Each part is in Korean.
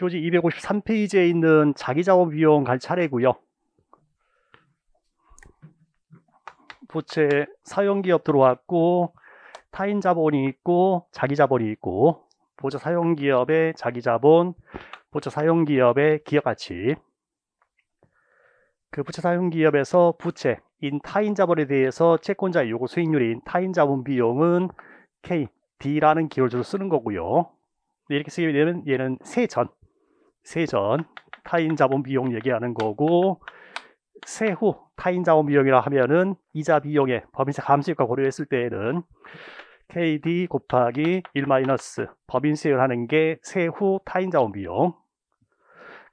교지 253페이지에 있는 자기자원 비용 갈 차례고요. 부채 사용기업 들어왔고 타인 자본이 있고 자기 자본이 있고 보조 사용기업의 자기 자본 보조 사용기업의 기업 가치 그 부채 사용기업에서 부채 인 타인 자본에 대해서 채권자 의 요구 수익률인 타인 자본 비용은 K D라는 기호를 쓰는 거고요. 이렇게 쓰게 되면 얘는 세전 세전 타인 자본 비용 얘기하는 거고 세후 타인 자본 비용이라 하면은 이자 비용에 법인세 감소율과 고려했을 때에는 KD 곱하기 1 마이너스 법인세율 하는 게 세후 타인 자본 비용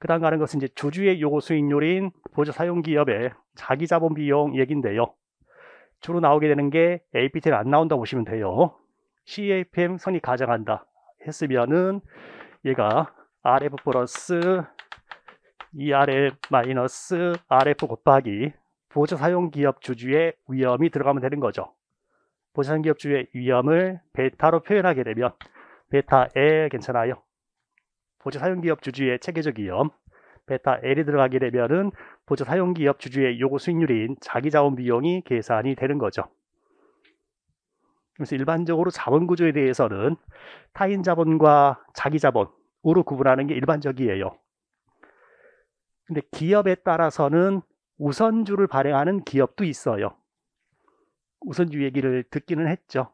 그 다음 가는 것은 이제 주주의 요구 수익률인 보조 사용 기업의 자기 자본 비용 얘긴데요. 주로 나오게 되는 게 APT는 안 나온다 보시면 돼요. CAPM 선이 가장한다 했으면은 얘가 RF 플러스 ERF 마이너스 RF 곱하기 보조 사용기업 주주의 위험이 들어가면 되는 거죠. 보조 사용기업 주의 위험을 베타로 표현하게 되면 베타 에 괜찮아요. 보조 사용기업 주주의 체계적 위험 베타 L이 들어가게 되면 보조 사용기업 주주의 요구 수익률인 자기자원 비용이 계산이 되는 거죠. 그래서 일반적으로 자본구조에 대해서는 타인 자본과 자기 자본 으로 구분하는 게 일반적이에요. 근데 기업에 따라서는 우선주를 발행하는 기업도 있어요. 우선주 얘기를 듣기는 했죠.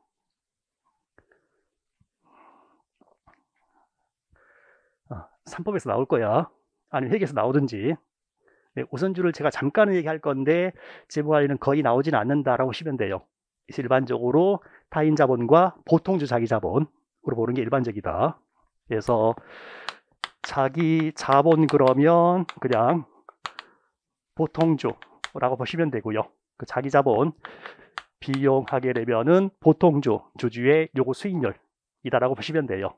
아, 삼법에서 나올 거야. 아니면 회계에서 나오든지. 네, 우선주를 제가 잠깐 얘기할 건데 재무관리는 거의 나오진 않는다라고 보시면 돼요. 일반적으로 타인 자본과 보통주 자기 자본으로 보는 게 일반적이다. 그래서 자기 자본 그러면 그냥 보통주라고 보시면 되고요. 그 자기 자본 비용하게 되면은 보통주 주주의 요구 수익률이다라고 보시면 돼요.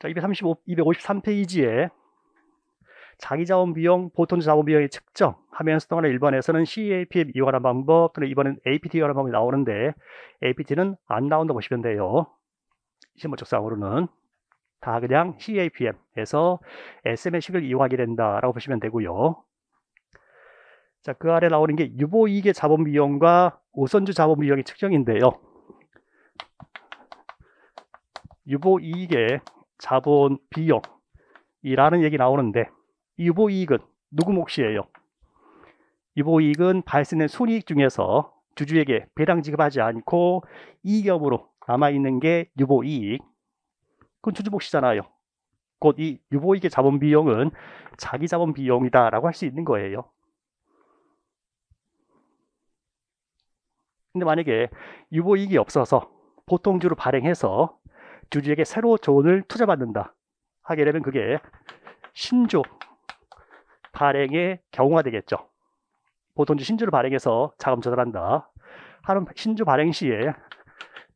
자, 235, 253페이지에 자기자원 비용, 보통 자본 비용의 측정하면서 동안에 1번에서는 CAPM 이완한 방법 또는 2번은 APT 이완한 방법이 나오는데 APT는 안 나온다고 보시면 돼요. 실무적상으로는 다 그냥 CAPM에서 SM의식을 이용하게 된다라고 보시면 되고요. 자, 그 아래 나오는 게 유보이익의 자본 비용과 우선주 자본 비용의 측정인데요. 유보이익의 자본 비용이라는 얘기 나오는데 유보 이익은 누구 몫이에요? 유보 이익은 발생된 순이익 중에서 주주에게 배당 지급하지 않고 이익으로 남아있는 게 유보 이익. 그건 주주 몫이잖아요. 곧 이 유보 이익의 자본 비용은 자기 자본 비용이다라고 할 수 있는 거예요. 근데 만약에 유보 이익이 없어서 보통주로 발행해서 주주에게 새로 조언을 투자받는다 하게 되면 그게 신조 발행의 경우가 되겠죠. 보통 신주를 발행해서 자금 조달한다. 하는 신주 발행 시에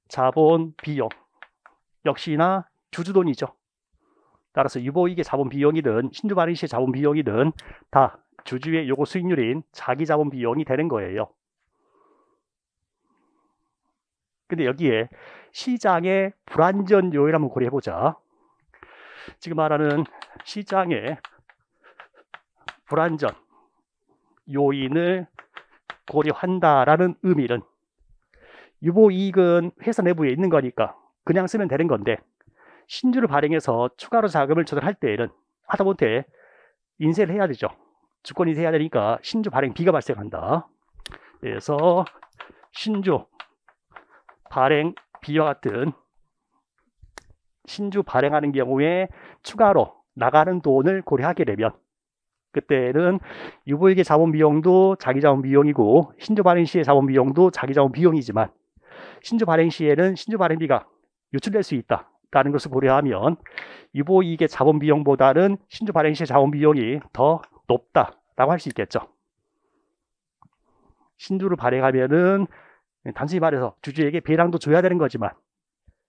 자본 비용 역시나 주주돈이죠. 따라서 유보이익의 자본 비용이든 신주 발행 시의 자본 비용이든 다 주주의 요구 수익률인 자기 자본 비용이 되는 거예요. 근데 여기에 시장의 불안전 요인 한번 고려해보자. 지금 말하는 시장의 불완전 요인을 고려한다라는 의미는 유보 이익은 회사 내부에 있는 거니까 그냥 쓰면 되는 건데 신주를 발행해서 추가로 자금을 조달할 때에는 하다못해 인쇄를 해야 되죠. 주권 이돼야 되니까 신주 발행 비가 발생한다. 그래서 신주 발행 비와 같은 신주 발행하는 경우에 추가로 나가는 돈을 고려하게 되면 그때는 유보에게 자본 비용도 자기 자본 비용이고 신조 발행 시의 자본 비용도 자기 자본 비용이지만 신조 발행 시에는 신조 발행비가 유출될 수 있다라는 것을 고려하면 유보 이익의 자본 비용보다는 신조 발행 시의 자본 비용이 더 높다라고 할 수 있겠죠. 신조를 발행하면은 단순히 말해서 주주에게 배당도 줘야 되는 거지만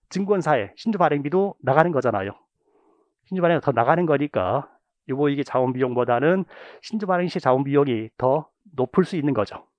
증권사에 신조 발행비도 나가는 거잖아요. 신조 발행이 더 나가는 거니까 이거 이게 자원 비용보다는 신주 발행 시 자원 비용이 더 높을 수 있는 거죠.